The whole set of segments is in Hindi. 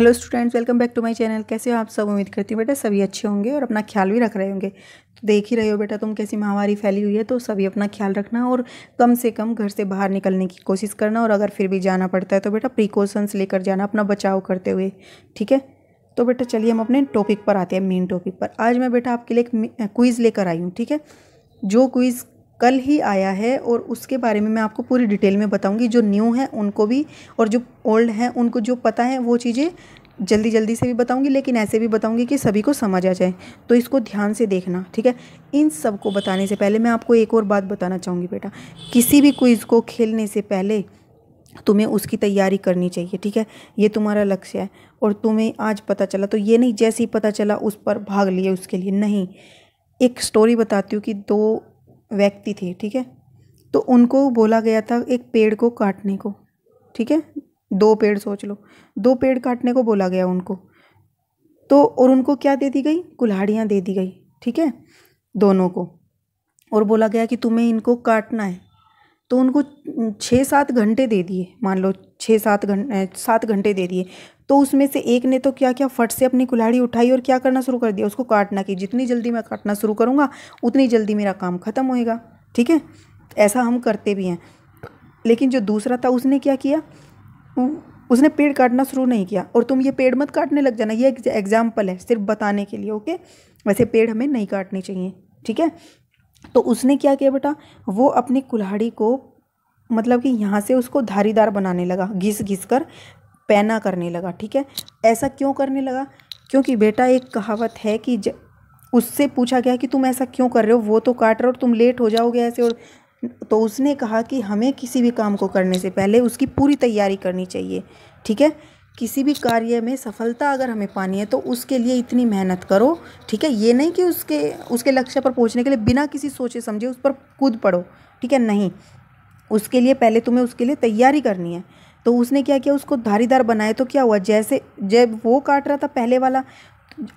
hello students welcome back to my channel कैसे हो आप सब उम्मीद करती हूँ बेटा सभी अच्छे होंगे और अपना ख्याल भी रख रहे होंगे तो देख ही रहे हो बेटा तुम कैसी महामारी फैली हुई है तो सभी अपना ख्याल रखना और कम से कम घर से बाहर निकलने की कोशिश करना और अगर फिर भी जाना पड़ता है तो बेटा प्रिकॉशंस लेकर जाना अपना बचाव करते हुए ठीक है तो बेटा चलिए हम अपने टॉपिक पर आते हैं मेन टॉपिक पर आज मैं बेटा आपके लिए एक क्विज़ लेकर आई हूँ ठीक है जो क्विज़ कल ही आया है और उसके बारे में मैं आपको पूरी डिटेल में बताऊंगी जो न्यू है उनको भी और जो ओल्ड हैं उनको जो पता है वो चीज़ें जल्दी जल्दी से भी बताऊंगी लेकिन ऐसे भी बताऊंगी कि सभी को समझ आ जाए तो इसको ध्यान से देखना ठीक है इन सब को बताने से पहले मैं आपको एक और बात बताना चाहूँगी बेटा किसी भी क्विज़ को खेलने से पहले तुम्हें उसकी तैयारी करनी चाहिए ठीक है ये तुम्हारा लक्ष्य है और तुम्हें आज पता चला तो ये नहीं जैसे ही पता चला उस पर भाग लिए उसके लिए नहीं एक स्टोरी बताती हूँ कि दो व्यक्ति थे ठीक है तो उनको बोला गया था एक पेड़ को काटने को ठीक है दो पेड़ सोच लो दो पेड़ काटने को बोला गया उनको तो और उनको क्या दे दी गई कुल्हाड़ियाँ दे दी गई ठीक है दोनों को और बोला गया कि तुम्हें इनको काटना है तो उनको छः सात घंटे दे दिए मान लो छः सात घंटे सात घंटे दे दिए तो उसमें से एक ने तो क्या क्या फट से अपनी कुल्हाड़ी उठाई और क्या करना शुरू कर दिया उसको काटना की जितनी जल्दी मैं काटना शुरू करूँगा उतनी जल्दी मेरा काम ख़त्म होएगा ठीक है ऐसा हम करते भी हैं लेकिन जो दूसरा था उसने क्या किया उसने पेड़ काटना शुरू नहीं किया और तुम ये पेड़ मत काटने लग जाना ये एग्जाम्पल है सिर्फ बताने के लिए ओके वैसे पेड़ हमें नहीं काटने चाहिए ठीक है तो उसने क्या किया बेटा वो अपनी कुल्हाड़ी को मतलब कि यहाँ से उसको धारीदार बनाने लगा घिस घिस कर पैना करने लगा ठीक है ऐसा क्यों करने लगा क्योंकि बेटा एक कहावत है कि ज, उससे पूछा गया कि तुम ऐसा क्यों कर रहे हो वो तो काट रहे हो और तुम लेट हो जाओगे ऐसे और तो उसने कहा कि हमें किसी भी काम को करने से पहले उसकी पूरी तैयारी करनी चाहिए ठीक है किसी भी कार्य में सफलता अगर हमें पानी है तो उसके लिए इतनी मेहनत करो ठीक है ये नहीं कि उसके उसके लक्ष्य पर पहुंचने के लिए बिना किसी सोचे समझे उस पर कूद पड़ो ठीक है नहीं उसके लिए पहले तुम्हें उसके लिए तैयारी करनी है तो उसने क्या किया उसको धारीदार बनाया तो क्या हुआ जैसे जब वो काट रहा था पहले वाला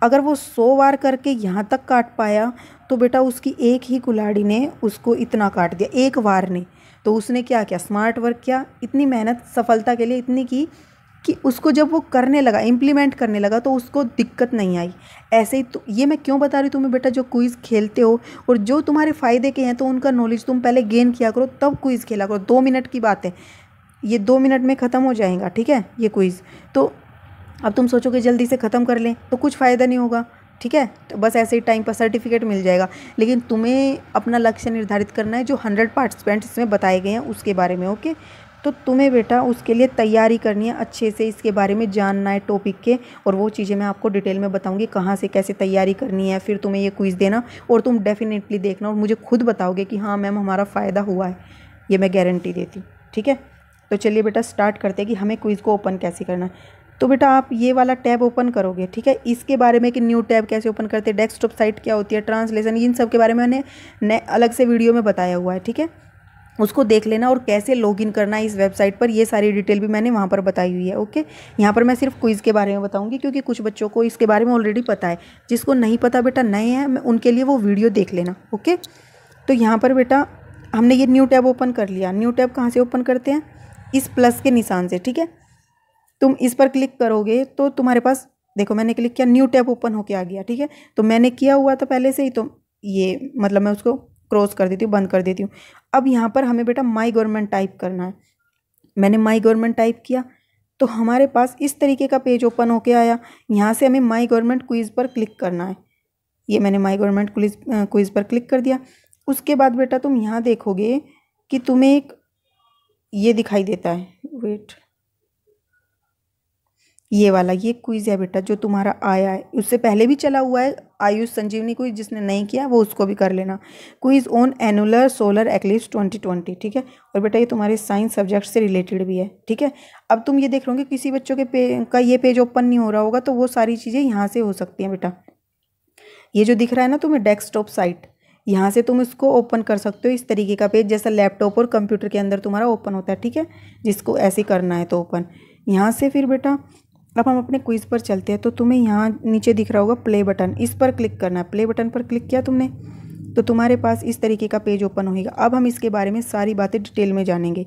अगर वो सौ बार करके यहाँ तक काट पाया तो बेटा उसकी एक ही कुलाड़ी ने उसको इतना काट दिया एक बार ने तो उसने क्या किया स्मार्ट वर्क किया इतनी मेहनत सफलता के लिए इतनी की कि उसको जब वो करने लगा इम्प्लीमेंट करने लगा तो उसको दिक्कत नहीं आई ऐसे ही तो ये मैं क्यों बता रही तुम्हें बेटा जो क्विज़ खेलते हो और जो तुम्हारे फ़ायदे के हैं तो उनका नॉलेज तुम पहले गेन किया करो तब क्विज़ खेला करो दो मिनट की बात है ये दो मिनट में ख़त्म हो जाएगा ठीक है ये क्विज़ तो अब तुम सोचोगे जल्दी से ख़त्म कर लें तो कुछ फ़ायदा नहीं होगा ठीक है तो बस ऐसे ही टाइम पर सर्टिफिकेट मिल जाएगा लेकिन तुम्हें अपना लक्ष्य निर्धारित करना है जो हंड्रेड पार्टिसिपेंट्स इसमें बताए गए हैं उसके बारे में ओके तो तुम्हें बेटा उसके लिए तैयारी करनी है अच्छे से इसके बारे में जानना है टॉपिक के और वो चीज़ें मैं आपको डिटेल में बताऊंगी कहाँ से कैसे तैयारी करनी है फिर तुम्हें ये क्विज़ देना और तुम डेफिनेटली देखना और मुझे खुद बताओगे कि हाँ मैम हमारा फ़ायदा हुआ है ये मैं गारंटी देती हूँ ठीक है तो चलिए बेटा स्टार्ट करते हैं कि हमें क्विज़ को ओपन कैसे करना है तो बेटा आप ये वाला टैब ओपन करोगे ठीक है इसके बारे में कि न्यू टैब कैसे ओपन करते हैं डेस्कटॉप साइट क्या होती है ट्रांसलेशन इन सब के बारे में मैंने अलग से वीडियो में बताया हुआ है ठीक है उसको देख लेना और कैसे लॉगिन करना है इस वेबसाइट पर ये सारी डिटेल भी मैंने वहाँ पर बताई हुई है ओके यहाँ पर मैं सिर्फ क्विज़ के बारे में बताऊँगी क्योंकि कुछ बच्चों को इसके बारे में ऑलरेडी पता है जिसको नहीं पता बेटा नए हैं उनके लिए वो वीडियो देख लेना ओके तो यहाँ पर बेटा हमने ये न्यू टैब ओपन कर लिया न्यू टैब कहाँ से ओपन करते हैं इस प्लस के निशान से ठीक है तुम इस पर क्लिक करोगे तो तुम्हारे पास देखो मैंने क्लिक किया न्यू टैब ओपन होके आ गया ठीक है तो मैंने किया हुआ था पहले से ही तो ये मतलब मैं उसको क्रॉस कर देती हूँ बंद कर देती हूँ अब यहाँ पर हमें बेटा माई गवर्नमेंट टाइप करना है मैंने माई गवर्नमेंट टाइप किया तो हमारे पास इस तरीके का पेज ओपन होके आया यहाँ से हमें माई गवर्नमेंट क्विज़ पर क्लिक करना है ये मैंने माई गवर्नमेंट क्विज़ क्विज़ पर क्लिक कर दिया उसके बाद बेटा तुम यहाँ देखोगे कि तुम्हें एक ये दिखाई देता है वेट ये वाला ये क्विज है बेटा जो तुम्हारा आया है उससे पहले भी चला हुआ है आयुष संजीवनी क्विज जिसने नहीं किया वो उसको भी कर लेना quiz on annular solar eclipse twenty twenty ठीक है और बेटा ये तुम्हारे साइंस सब्जेक्ट से रिलेटेड भी है ठीक है अब तुम ये देख लोगे किसी बच्चों के पे का ये पेज ओपन नहीं हो रहा होगा तो वो सारी चीज़ें यहाँ से हो सकती हैं बेटा ये जो दिख रहा है ना तुम्हें डेस्कटॉप साइट यहाँ से तुम इसको ओपन कर सकते हो इस तरीके का पेज जैसा लैपटॉप और कंप्यूटर के अंदर तुम्हारा ओपन होता है ठीक है जिसको ऐसे करना है तो ओपन यहाँ से फिर बेटा अब हम अपने क्विज़ पर चलते हैं तो तुम्हें यहाँ नीचे दिख रहा होगा प्ले बटन इस पर क्लिक करना है प्ले बटन पर क्लिक किया तुमने तो तुम्हारे पास इस तरीके का पेज ओपन होगा अब हम इसके बारे में सारी बातें डिटेल में जानेंगे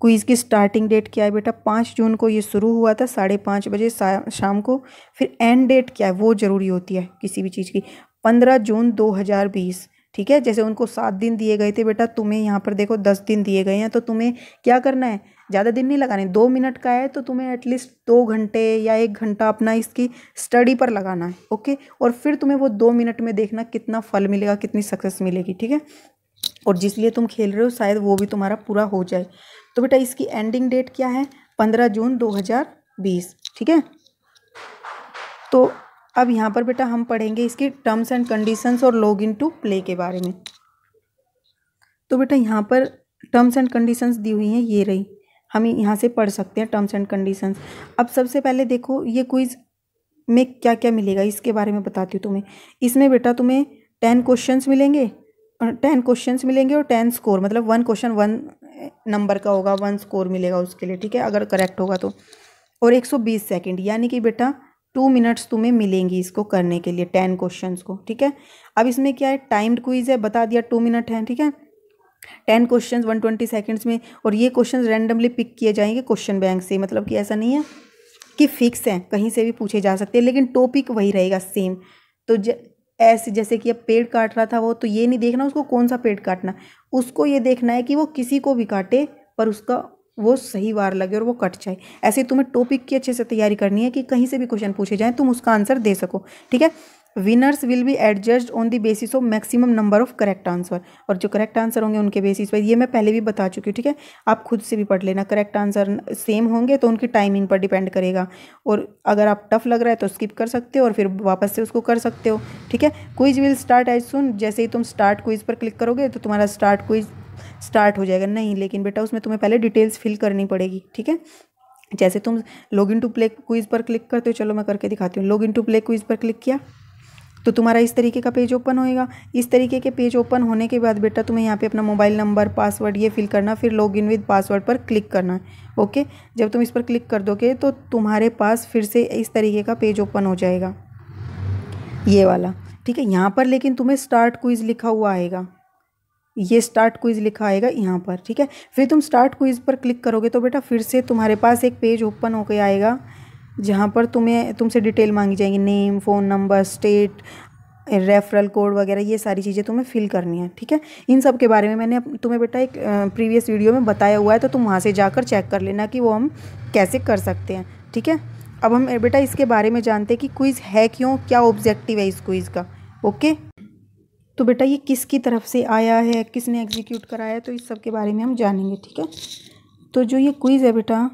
क्विज़ की स्टार्टिंग डेट क्या है बेटा पाँच जून को ये शुरू हुआ था साढ़े पाँच बजे शाम को फिर एंड डेट क्या है वो ज़रूरी होती है किसी भी चीज़ की पंद्रह जून दो हज़ार बीस ठीक है जैसे उनको सात दिन दिए गए थे बेटा तुम्हें यहाँ पर देखो दस दिन दिए गए हैं तो तुम्हें क्या करना है ज़्यादा दिन नहीं लगाने दो मिनट का है तो तुम्हें एटलीस्ट दो घंटे या एक घंटा अपना इसकी स्टडी पर लगाना है ओके और फिर तुम्हें वो दो मिनट में देखना कितना फल मिलेगा कितनी सक्सेस मिलेगी ठीक है और जिसलिए तुम खेल रहे हो शायद वो भी तुम्हारा पूरा हो जाए तो बेटा इसकी एंडिंग डेट क्या है पंद्रह जून दो हज़ार बीस ठीक है तो अब यहाँ पर बेटा हम पढ़ेंगे इसके टर्म्स एंड कंडीशंस और लॉग इन टू प्ले के बारे में तो बेटा यहाँ पर टर्म्स एंड कंडीशंस दी हुई हैं ये रही हम यहाँ से पढ़ सकते हैं टर्म्स एंड कंडीशंस अब सबसे पहले देखो ये क्विज़ में क्या क्या मिलेगा इसके बारे में बताती हूँ तुम्हें इसमें बेटा तुम्हें टेन क्वेश्चन मिलेंगे टेन क्वेश्चन मिलेंगे और टेन स्कोर मतलब वन क्वेश्चन वन नंबर का होगा वन स्कोर मिलेगा उसके लिए ठीक है अगर करेक्ट होगा तो और एक सौ बीस सेकेंड यानी कि बेटा टू मिनट्स तुम्हें मिलेंगी इसको करने के लिए टेन क्वेश्चंस को ठीक है अब इसमें क्या है टाइम्ड क्विज है बता दिया टू मिनट है ठीक है ten question one twenty seconds में और ये क्वेश्चन रैंडमली पिक किए जाएंगे क्वेश्चन बैंक से मतलब कि ऐसा नहीं है कि फिक्स हैं कहीं से भी पूछे जा सकते हैं लेकिन टॉपिक वही रहेगा सेम तो ज ऐसे जैसे कि अब पेड़ काट रहा था वो तो ये नहीं देखना उसको कौन सा पेड़ काटना उसको ये देखना है कि वो किसी को भी काटे पर उसका वो सही वार लगे और वो कट जाए ऐसे तुम्हें टॉपिक की अच्छे से तैयारी करनी है कि कहीं से भी क्वेश्चन पूछे जाएँ तुम उसका आंसर दे सको ठीक है winners will be adjust on the basis of maximum number of correct answer और जो करेक्ट आंसर होंगे उनके बेसिस पर ये मैं पहले भी बता चुकी हूँ ठीक है आप खुद से भी पढ़ लेना करेक्ट आंसर सेम होंगे तो उनकी टाइमिंग पर डिपेंड करेगा और अगर आप टफ लग रहा है तो स्किप कर सकते हो और फिर वापस से उसको कर सकते हो ठीक है quiz will start as soon जैसे ही तुम स्टार्ट क्विज पर क्लिक करोगे तो तुम्हारा स्टार्ट क्विज स्टार्ट हो जाएगा नहीं लेकिन बेटा उसमें तुम्हें पहले डिटेल्स फिल करनी पड़ेगी ठीक है जैसे तुम log in to play quiz पर क्लिक करते हो चलो मैं करके दिखाती हूँ log in to play quiz पर क्लिक किया तो तुम्हारा इस तरीके का पेज ओपन होएगा इस तरीके के पेज ओपन होने के बाद बेटा तुम्हें यहाँ पे अपना मोबाइल नंबर पासवर्ड ये फिल करना फिर लॉग इन विद पासवर्ड पर क्लिक करना है ओके जब तुम इस पर क्लिक कर दोगे तो तुम्हारे पास फिर से इस तरीके का पेज ओपन हो जाएगा ये वाला ठीक है यहाँ पर लेकिन तुम्हें स्टार्ट क्विज़ लिखा हुआ आएगा ये स्टार्ट क्विज लिखा आएगा यहाँ पर ठीक है फिर तुम स्टार्ट क्विज पर क्लिक करोगे तो बेटा फिर से तुम्हारे पास एक पेज ओपन होकर आएगा जहाँ पर तुम्हें तुमसे डिटेल मांगी जाएंगी name phone number state referral code वगैरह ये सारी चीज़ें तुम्हें फिल करनी है ठीक है इन सब के बारे में मैंने तुम्हें बेटा एक प्रीवियस वीडियो में बताया हुआ है तो तुम वहाँ से जाकर चेक कर लेना कि वो हम कैसे कर सकते हैं ठीक है अब हम बेटा इसके बारे में जानते हैं कि क्विज़ है क्यों क्या ऑब्जेक्टिव है इस क्विज़ का ओके तो बेटा ये किसकी तरफ से आया है किसने एग्जीक्यूट कराया तो इस सब के बारे में हम जानेंगे ठीक है तो जो ये क्विज़ है बेटा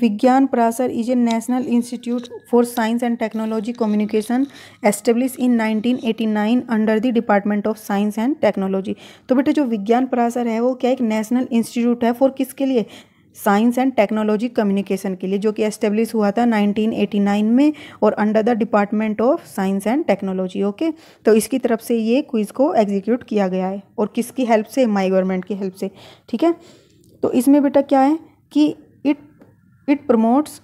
Vigyan Prasar is a national institute for science and technology communication establish in 1989 under the department of science and technology तो बेटा जो विज्ञान परासर है वो क्या एक नेशनल इंस्टीट्यूट है फॉर किसके लिए साइंस एंड टेक्नोलॉजी कम्युनिकेशन के लिए जो कि एस्टेब्लिश हुआ था 1989 में और under the department of science and technology okay तो इसकी तरफ से ये क्विज़ को एग्जीक्यूट किया गया है और किसकी हेल्प से माई गवर्नमेंट की हेल्प से ठीक है तो इसमें बेटा क्या है कि it it promotes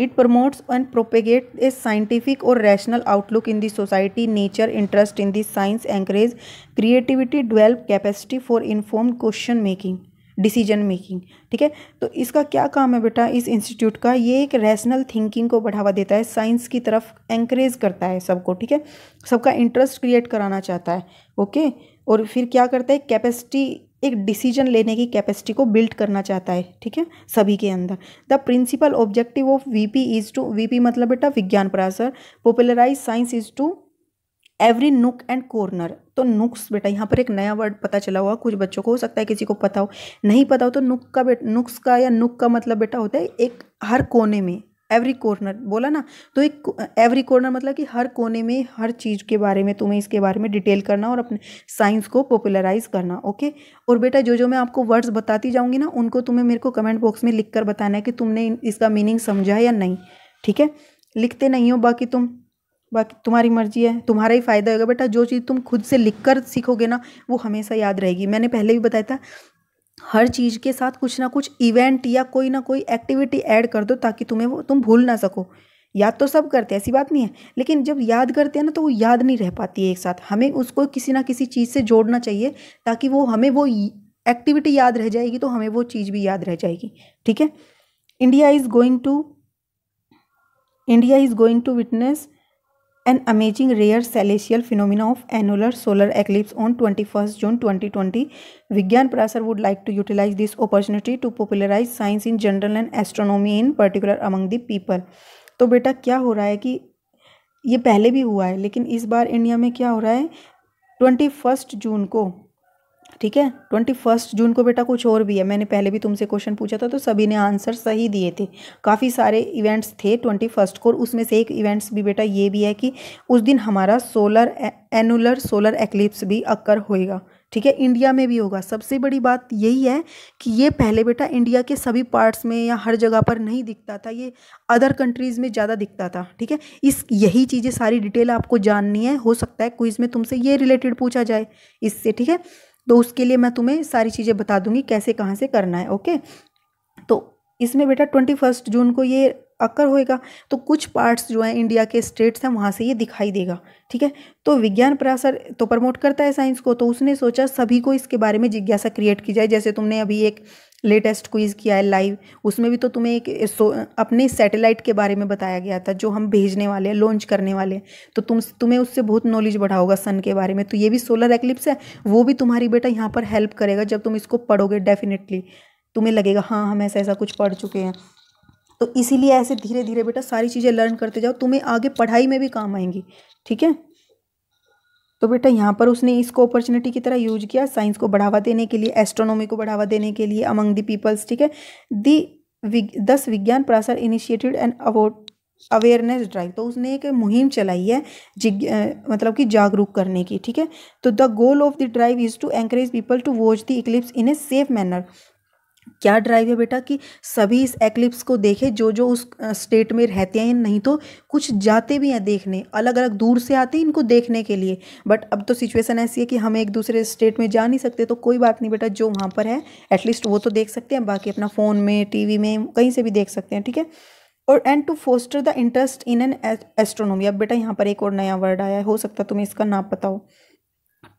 it promotes and propagate a scientific और rational outlook in the society nature interest in the science encourage creativity develop capacity for inform question making decision making ठीक है तो इसका क्या काम है बेटा इस इंस्टीट्यूट का ये एक रैशनल थिंकिंग को बढ़ावा देता है साइंस की तरफ एंकरेज करता है सबको ठीक है सबका इंटरेस्ट क्रिएट कराना चाहता है ओके और फिर क्या करता है कैपेसिटी एक डिसीजन लेने की कैपेसिटी को बिल्ड करना चाहता है ठीक है सभी के अंदर the principal objective of VP is to VP मतलब बेटा Vigyan Prasar popularise science is to every nook and corner तो नुक्स बेटा यहाँ पर एक नया वर्ड पता चला हुआ कुछ बच्चों को हो सकता है किसी को पता हो नहीं पता हो तो नुक का बेट नुक्स का या नुक का मतलब बेटा होता है एक हर कोने में एवरी कॉर्नर बोला ना तो एक एवरी कॉर्नर मतलब कि हर कोने में हर चीज़ के बारे में तुम्हें इसके बारे में डिटेल करना और अपने साइंस को पॉपुलराइज करना ओके और बेटा जो जो मैं आपको वर्ड्स बताती जाऊँगी ना उनको तुम्हें मेरे को कमेंट बॉक्स में लिख कर बताना है कि तुमने इसका मीनिंग समझा या नहीं ठीक है लिखते नहीं हो बाकी तुम बाकी तुम्हारी मर्जी है तुम्हारा ही फ़ायदा होगा बेटा जो चीज़ तुम खुद से लिख कर सीखोगे ना वो हमेशा याद रहेगी मैंने पहले भी बताया था हर चीज़ के साथ कुछ ना कुछ इवेंट या कोई ना कोई एक्टिविटी ऐड कर दो ताकि तुम्हें वो तुम भूल ना सको याद तो सब करते ऐसी बात नहीं है लेकिन जब याद करते हैं ना तो वो याद नहीं रह पाती है एक साथ हमें उसको किसी ना किसी चीज़ से जोड़ना चाहिए ताकि वो हमें वो एक्टिविटी याद रह जाएगी तो हमें वो चीज़ भी याद रह जाएगी ठीक है India is going to India is going to witness an amazing rare celestial phenomena of annular solar eclipse on twenty first June twenty twenty Vigyan Prasar would like to utilise this opportunity to popularise science in general and astronomy in particular among the people तो बेटा क्या हो रहा है कि ये पहले भी हुआ है लेकिन इस बार इंडिया में क्या हो रहा है ट्वेंटी फर्स्ट जून को ठीक है ट्वेंटी फर्स्ट जून को बेटा कुछ और भी है मैंने पहले भी तुमसे क्वेश्चन पूछा था तो सभी ने आंसर सही दिए थे काफ़ी सारे इवेंट्स थे ट्वेंटी फर्स्ट को और उसमें से एक इवेंट्स भी बेटा ये भी है कि उस दिन हमारा सोलर एनुलर सोलर एक्लिप्स भी अक्कर होएगा ठीक है इंडिया में भी होगा सबसे बड़ी बात यही है कि ये पहले बेटा इंडिया के सभी पार्ट्स में या हर जगह पर नहीं दिखता था ये अदर कंट्रीज़ में ज़्यादा दिखता था ठीक है इस यही चीज़ें सारी डिटेल आपको जाननी है हो सकता है क्विज़ में तुमसे ये रिलेटेड पूछा जाए इससे ठीक है तो उसके लिए मैं तुम्हें सारी चीज़ें बता दूंगी कैसे कहाँ से करना है ओके तो इसमें बेटा ट्वेंटी फर्स्ट जून को ये अक्कर होएगा तो कुछ पार्ट्स जो हैं इंडिया के स्टेट्स हैं वहाँ से ये दिखाई देगा ठीक है तो विज्ञान परासर तो प्रमोट करता है साइंस को तो उसने सोचा सभी को इसके बारे में जिज्ञासा क्रिएट की जाए जैसे तुमने अभी एक लेटेस्ट क्विज़ किया है लाइव उसमें भी तो तुम्हें एक अपने सैटेलाइट के बारे में बताया गया था जो हम भेजने वाले हैं लॉन्च करने वाले हैं तो तुम तुम्हें उससे बहुत नॉलेज बढ़ा होगा सन के बारे में तो ये भी सोलर एक्लिप्स है वो भी तुम्हारी बेटा यहाँ पर हेल्प करेगा जब तुम इसको पढ़ोगे डेफिनेटली तुम्हें लगेगा हाँ हम ऐसा ऐसा कुछ पढ़ चुके हैं तो इसीलिए ऐसे धीरे धीरे बेटा सारी चीज़ें लर्न करते जाओ तुम्हें आगे पढ़ाई में भी काम आएंगी ठीक है तो बेटा यहाँ पर उसने इसको अपॉर्चुनिटी की तरह यूज किया साइंस को बढ़ावा देने के लिए एस्ट्रोनॉमी को बढ़ावा देने के लिए अमंग दी पीपल्स ठीक है दी दस Vigyan Prasar initiative and award awareness drive तो उसने एक मुहिम चलाई है जिग मतलब कि जागरूक करने की ठीक है तो the goal of the drive is to encourage people to watch the eclipse in a safe manner क्या ड्राइव है बेटा कि सभी इस एक्लिप्स को देखें जो जो उस स्टेट में रहते हैं नहीं तो कुछ जाते भी हैं देखने अलग अलग दूर से आते हैं इनको देखने के लिए बट अब तो सिचुएशन ऐसी है कि हम एक दूसरे स्टेट में जा नहीं सकते तो कोई बात नहीं बेटा जो वहाँ पर है एटलीस्ट वो तो देख सकते हैं बाकी अपना फ़ोन में टी में कहीं से भी देख सकते हैं ठीक है और and to foster the interest in an astronomy अब बेटा यहाँ पर एक और नया वर्ड आया है हो सकता तुम्हें इसका ना पता हो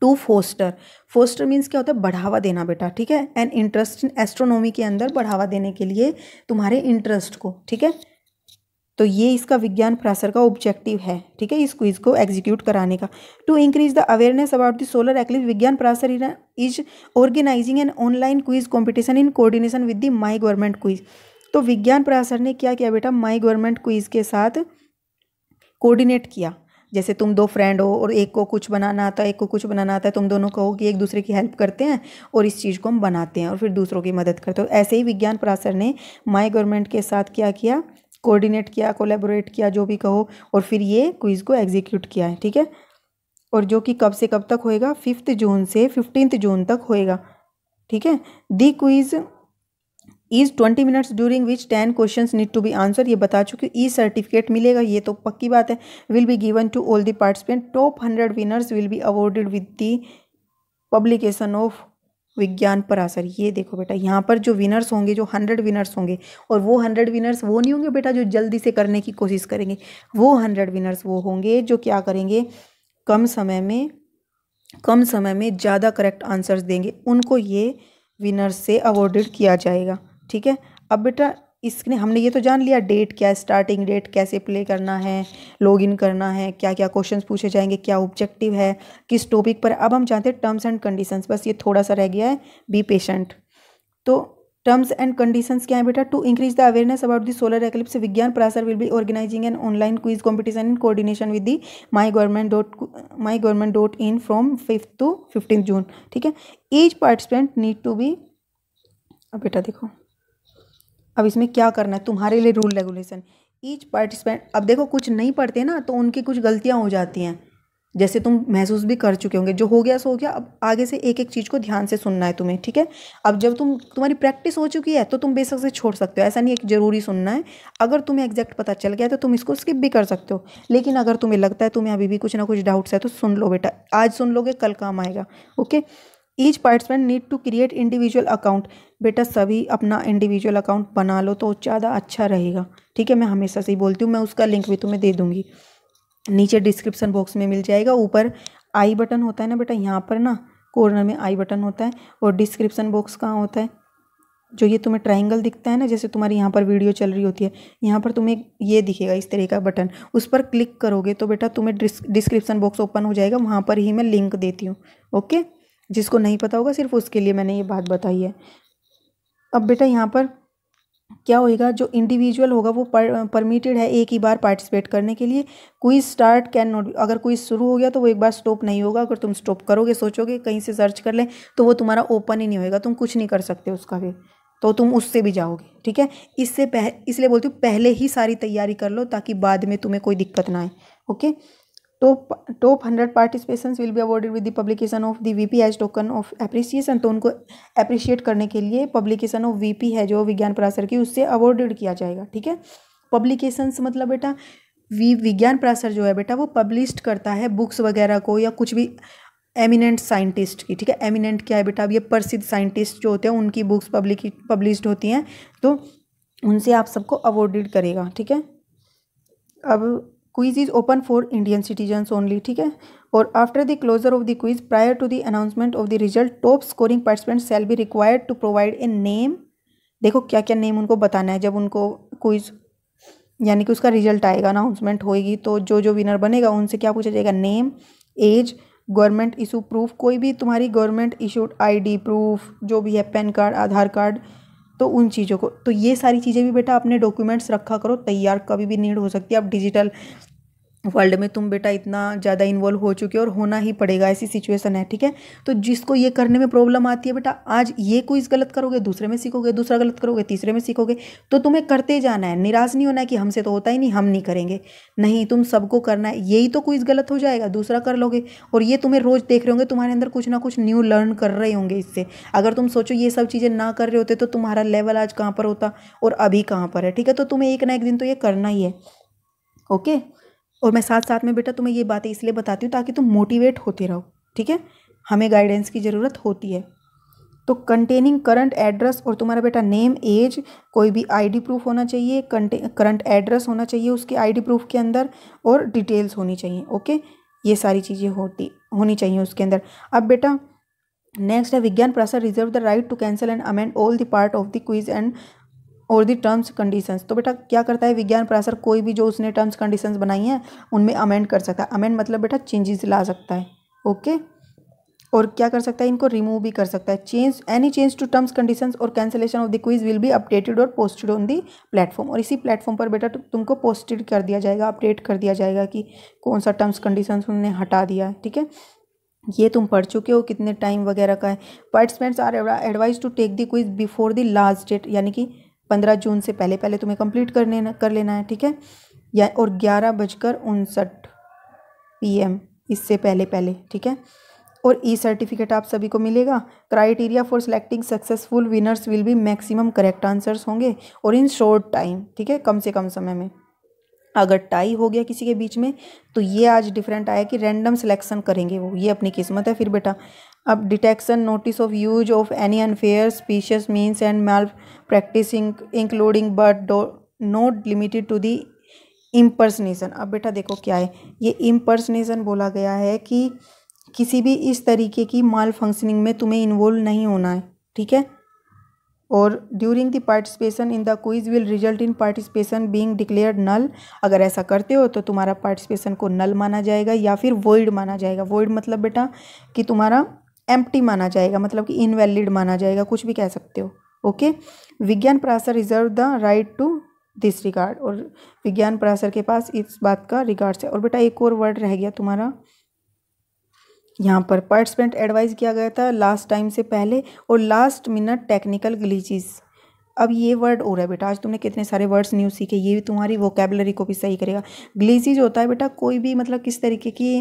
टू फोस्टर फोस्टर मीन्स क्या होता है बढ़ावा देना बेटा ठीक है एंड इंटरेस्ट इन एस्ट्रोनॉमी के अंदर बढ़ावा देने के लिए तुम्हारे इंटरेस्ट को ठीक है तो ये इसका विज्ञान प्रासर का ऑब्जेक्टिव है ठीक है इस क्विज को एग्जीक्यूट कराने का to increase the awareness about the solar eclipse Vigyan Prasar is organising an online quiz competition in coordination with the my government quiz तो विज्ञान प्रासर ने क्या किया बेटा माई गवर्नमेंट क्विज के साथ कोऑर्डिनेट किया जैसे तुम दो फ्रेंड हो और एक को कुछ बनाना आता है एक को कुछ बनाना आता है तुम दोनों कहो कि एक दूसरे की हेल्प करते हैं और इस चीज़ को हम बनाते हैं और फिर दूसरों की मदद करते हो तो ऐसे ही विज्ञान प्रासर ने माई गवर्नमेंट के साथ क्या किया कोऑर्डिनेट किया कोलेबोरेट किया जो भी कहो और फिर ये क्विज़ को एग्जीक्यूट किया है ठीक है और जो कि कब से कब तक होएगा फिफ्थ जून से फिफ्टींथ जून तक होएगा ठीक है the quiz is twenty minutes during which ten question need to be answer ये बता चुकी ई सर्टिफिकेट मिलेगा ये तो पक्की बात है will be given to all the participant top hundred winners will be awarded with the publication of Vigyan पर आसर ये देखो बेटा यहाँ पर जो विनर्स होंगे जो हंड्रेड विनर्स होंगे और वो हंड्रेड विनर्स वो नहीं होंगे बेटा जो जल्दी से करने की कोशिश करेंगे वो हंड्रेड विनर्स वो होंगे जो क्या करेंगे कम समय में कम समय में ज़्यादा करेक्ट आंसर्स देंगे उनको ये विनर्स से अवॉर्डेड किया जाएगा ठीक है अब बेटा इसने हमने ये तो जान लिया डेट क्या है स्टार्टिंग डेट कैसे प्ले करना है लॉग इन करना है क्या क्या क्वेश्चन पूछे जाएंगे क्या ऑब्जेक्टिव है किस टॉपिक पर अब हम जानते हैं टर्म्स एंड कंडीशंस बस ये थोड़ा सा रह गया है बी पेशेंट तो टर्म्स एंड कंडीशंस क्या है बेटा to increase the awareness about the solar eclipse Vigyan Prasar will be organising an online quiz competition in coordination with the my government dot my government dot in from fifth to fifteen June ठीक है each participant need to be अब बेटा देखो अब इसमें क्या करना है तुम्हारे लिए रूल रेगुलेशन ईच पार्टिसिपेंट अब देखो कुछ नहीं पढ़ते ना तो उनकी कुछ गलतियाँ हो जाती हैं जैसे तुम महसूस भी कर चुके होंगे जो हो गया सो हो गया अब आगे से एक एक चीज़ को ध्यान से सुनना है तुम्हें ठीक है अब जब तुम तुम्हारी प्रैक्टिस हो चुकी है तो तुम बेशक से छोड़ सकते हो ऐसा नहीं एक ज़रूरी सुनना है अगर तुम्हें एग्जैक्ट पता चल गया तो तुम इसको स्किप भी कर सकते हो लेकिन अगर तुम्हें लगता है तुम्हें अभी भी कुछ ना कुछ डाउट्स है तो सुन लो बेटा आज सुन लोगे कल काम आएगा okay each participant need to create individual account बेटा सभी अपना इंडिविजुअल अकाउंट बना लो तो ज़्यादा अच्छा रहेगा ठीक है मैं हमेशा से ही बोलती हूँ मैं उसका लिंक भी तुम्हें दे दूँगी नीचे डिस्क्रिप्शन बॉक्स में मिल जाएगा ऊपर आई बटन होता है ना बेटा यहाँ पर ना कॉर्नर में आई बटन होता है और डिस्क्रिप्सन बॉक्स कहाँ होता है जो ये तुम्हें ट्राइंगल दिखता है ना जैसे तुम्हारी यहाँ पर वीडियो चल रही होती है यहाँ पर तुम्हें ये दिखेगा इस तरह का बटन उस पर क्लिक करोगे तो बेटा तुम्हें डिस्क्रिप्सन बॉक्स ओपन हो जाएगा वहाँ पर ही मैं लिंक देती हूँ ओके जिसको नहीं पता होगा सिर्फ उसके लिए मैंने ये बात बताई है अब बेटा यहाँ पर क्या होएगा जो इंडिविजुअल होगा वो पर, परमिटेड है एक ही बार पार्टिसिपेट करने के लिए कोई स्टार्ट कैन नॉट अगर कोई शुरू हो गया तो वो एक बार स्टॉप नहीं होगा अगर तुम स्टॉप करोगे सोचोगे कहीं से सर्च कर लें तो वो तुम्हारा ओपन ही नहीं होएगा तुम कुछ नहीं कर सकते उसका भी तो तुम उससे भी जाओगे ठीक है इससे पह इसलिए बोलती हूँ पहले ही सारी तैयारी कर लो ताकि बाद में तुम्हें कोई दिक्कत ना आए okay top hundred 100 will be awarded with the publication of of V P as token of appreciation तो उनको अप्रिशिएट करने के लिए पब्लिकेशन ऑफ वीपी है जो विज्ञान पराशर की उससे अवॉर्डेड किया जाएगा ठीक है पब्लिकेशंस मतलब बेटा वी विज्ञान पराशर जो है बेटा वो पब्लिश करता है बुक्स वगैरह को या कुछ भी एमिनेंट साइंटिस्ट की ठीक है एमिनेंट क्या है बेटा अब ये प्रसिद्ध साइंटिस्ट जो होते हैं उनकी बुक्स पब्लिक पब्लिश होती हैं तो उनसे आप सबको अवॉर्डेड करेगा ठीक है अब quiz is open for Indian citizens only ठीक है और after the closure of the quiz prior to the announcement of the result top scoring participant shall be required to provide a name देखो क्या क्या नेम उनको बताना है जब उनको क्विज यानी कि उसका रिजल्ट आएगा अनाउंसमेंट होएगी तो जो जो विनर बनेगा उनसे क्या पूछा जाएगा name age government issue proof कोई भी तुम्हारी गवर्नमेंट इशूड आईडी प्रूफ जो भी है पैन कार्ड आधार कार्ड तो उन चीज़ों को तो ये सारी चीज़ें भी बेटा अपने डॉक्यूमेंट्स रखा करो तैयार कभी भी नीड हो सकती है आप डिजिटल वर्ल्ड में तुम बेटा इतना ज़्यादा इन्वॉल्व हो चुके हो और होना ही पड़ेगा ऐसी सिचुएशन है ठीक है तो जिसको ये करने में प्रॉब्लम आती है बेटा आज ये कोई गलत करोगे दूसरे में सीखोगे दूसरा गलत करोगे तीसरे में सीखोगे तो तुम्हें करते जाना है निराश नहीं होना है कि हमसे तो होता ही नहीं हम नहीं करेंगे नहीं तुम सबको करना है यही तो कोई गलत हो जाएगा दूसरा कर लोगे और ये तुम्हें रोज़ देख रहे होंगे तुम्हारे अंदर कुछ ना कुछ न्यू लर्न कर रहे होंगे इससे अगर तुम सोचो ये सब चीज़ें ना कर रहे होते तो तुम्हारा लेवल आज कहाँ पर होता और अभी कहाँ पर है ठीक है तो तुम्हें एक ना एक दिन तो ये करना ही है ओके और मैं साथ साथ में बेटा तुम्हें ये बातें इसलिए बताती हूँ ताकि तुम मोटिवेट होते रहो ठीक है हमें गाइडेंस की ज़रूरत होती है तो कंटेनिंग करंट एड्रेस और तुम्हारा बेटा नेम एज कोई भी आईडी प्रूफ होना चाहिए करंट एड्रेस होना चाहिए उसके आईडी प्रूफ के अंदर और डिटेल्स होनी चाहिए ओके ये सारी चीज़ें होती होनी चाहिए उसके अंदर अब बेटा नेक्स्ट है Vigyan Prasar reserve the right to cancel and amend all the part of the quiz and और दी टर्म्स कंडीशंस तो बेटा क्या करता है विज्ञान प्रासर कोई भी जो उसने टर्म्स कंडीशंस बनाई हैं उनमें अमेंड कर सकता है अमेंड मतलब बेटा चेंजेस ला सकता है ओके और क्या कर सकता है इनको रिमूव भी कर सकता है change any change to terms conditions और cancellation of the quiz will be updated और पोस्टेड ऑन दी प्लेटफॉर्म और इसी प्लेटफॉर्म पर बेटा तुमको पोस्टेड कर दिया जाएगा अपडेट कर दिया जाएगा कि कौन सा टर्म्स कंडीशन उन्होंने हटा दिया है ठीक है ये तुम पढ़ चुके हो कितने टाइम वगैरह का है participants are advise to take the quiz before the last date यानी कि पंद्रह जून से पहले पहले तुम्हें कंप्लीट करने न, कर लेना है ठीक है या और ग्यारह बजकर उनसठ पी इससे पहले पहले ठीक है और ई e सर्टिफिकेट आप सभी को मिलेगा criteria for selecting successful winners will be maximum correct answers होंगे और इन शॉर्ट टाइम ठीक है कम से कम समय में अगर टाई हो गया किसी के बीच में तो ये आज डिफरेंट आया कि रैंडम सिलेक्शन करेंगे वो ये अपनी किस्मत है फिर बेटा अब detection notice of use of any unfair specious means and malpractice including but not limited to the impersonation अब बेटा देखो क्या है ये इम्पर्सनेशन बोला गया है कि किसी भी इस तरीके की माल फंक्शनिंग में तुम्हें इन्वॉल्व नहीं होना है ठीक है और during the participation in the quiz will result in participation being declare null अगर ऐसा करते हो तो तुम्हारा पार्टिसिपेशन को नल माना जाएगा या फिर वोइड माना जाएगा वोइड मतलब बेटा कि तुम्हारा एम्प्टी माना जाएगा मतलब कि इनवैलिड माना जाएगा कुछ भी कह सकते हो okay Vigyan Prasar reserve the right to this regard और विज्ञान परासर के पास इस बात का रिगार्ड है और बेटा एक और वर्ड रह गया तुम्हारा यहाँ पर पार्टिसिपेंट एडवाइस किया गया था लास्ट टाइम से पहले और लास्ट मिनट टेक्निकल ग्लीचिज अब ये वर्ड और है बेटा आज तुमने कितने सारे वर्ड्स न्यू सीखे ये भी तुम्हारी वोकेबलरी को भी सही करेगा ग्लीचिज होता है बेटा कोई भी मतलब किस तरीके की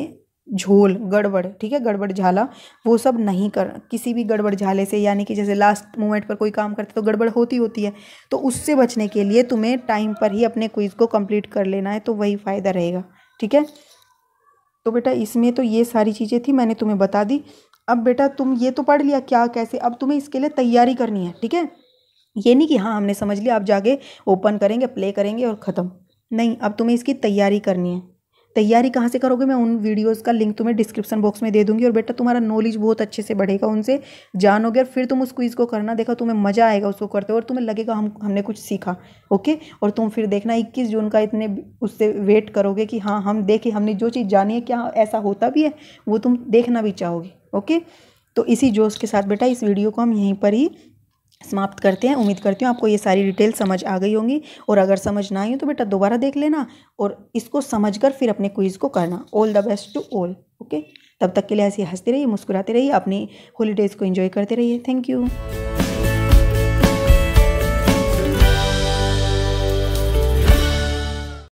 झोल गड़बड़ ठीक है गड़बड़ झाला वो सब नहीं कर किसी भी गड़बड़ झाले से यानी कि जैसे लास्ट मोमेंट पर कोई काम करते तो गड़बड़ होती होती है तो उससे बचने के लिए तुम्हें टाइम पर ही अपने क्विज़ को कंप्लीट कर लेना है तो वही फ़ायदा रहेगा ठीक है तो बेटा इसमें तो ये सारी चीज़ें थी मैंने तुम्हें बता दी अब बेटा तुम ये तो पढ़ लिया क्या कैसे अब तुम्हें इसके लिए तैयारी करनी है ठीक है ये नहीं कि हाँ हमने समझ लिया आप जाके ओपन करेंगे प्ले करेंगे और ख़त्म नहीं अब तुम्हें इसकी तैयारी करनी है तैयारी कहाँ से करोगे मैं उन वीडियोस का लिंक तुम्हें डिस्क्रिप्शन बॉक्स में दे दूंगी और बेटा तुम्हारा नॉलेज बहुत अच्छे से बढ़ेगा उनसे जानोगे और फिर तुम उस क्विज़ को करना देखा तुम्हें मज़ा आएगा उसको करते और तुम्हें लगेगा हम हमने कुछ सीखा ओके और तुम फिर देखना इक्कीस जून का इतने उससे वेट करोगे कि हाँ हम देखें हमने जो चीज़ जानी है क्या ऐसा होता भी है वो तुम देखना भी चाहोगे ओके तो इसी जोश के साथ बेटा इस वीडियो को हम यहीं पर ही समाप्त करते हैं उम्मीद करती हूँ आपको ये सारी डिटेल समझ आ गई होंगी और अगर समझ ना आई हो तो बेटा दोबारा देख लेना और इसको समझ कर फिर अपने क्विज़ को करना all the best to all okay तब तक के लिए ऐसे हंसते रहिए मुस्कुराते रहिए अपनी हॉलीडेज़ को इन्जॉय करते रहिए थैंक यू